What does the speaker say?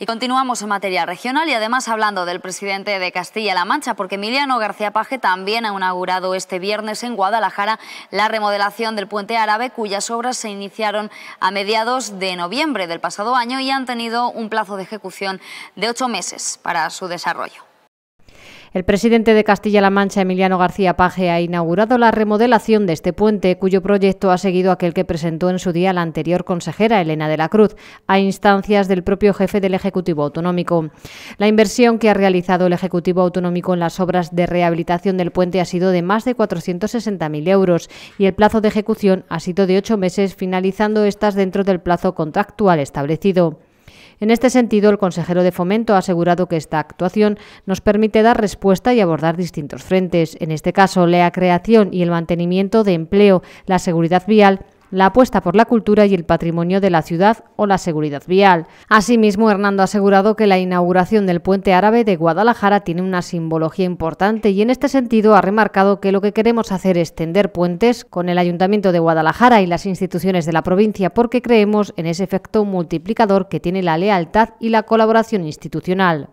Y continuamos en materia regional y además hablando del presidente de Castilla-La Mancha, porque Emiliano García Paje también ha inaugurado este viernes en Guadalajara la remodelación del puente árabe, cuyas obras se iniciaron a mediados de noviembre del pasado año y han tenido un plazo de ejecución de ocho meses para su desarrollo. El presidente de Castilla-La Mancha, Emiliano García Paje, ha inaugurado la remodelación de este puente, cuyo proyecto ha seguido aquel que presentó en su día la anterior consejera, Elena de la Cruz, a instancias del propio jefe del Ejecutivo Autonómico. La inversión que ha realizado el Ejecutivo Autonómico en las obras de rehabilitación del puente ha sido de más de 460.000 euros y el plazo de ejecución ha sido de ocho meses, finalizando estas dentro del plazo contractual establecido. En este sentido, el consejero de Fomento ha asegurado que esta actuación nos permite dar respuesta y abordar distintos frentes, en este caso la creación y el mantenimiento de empleo, la seguridad vial, la apuesta por la cultura y el patrimonio de la ciudad o la seguridad vial. Asimismo, Hernando ha asegurado que la inauguración del puente árabe de Guadalajara tiene una simbología importante y en este sentido ha remarcado que lo que queremos hacer es tender puentes con el Ayuntamiento de Guadalajara y las instituciones de la provincia porque creemos en ese efecto multiplicador que tiene la lealtad y la colaboración institucional.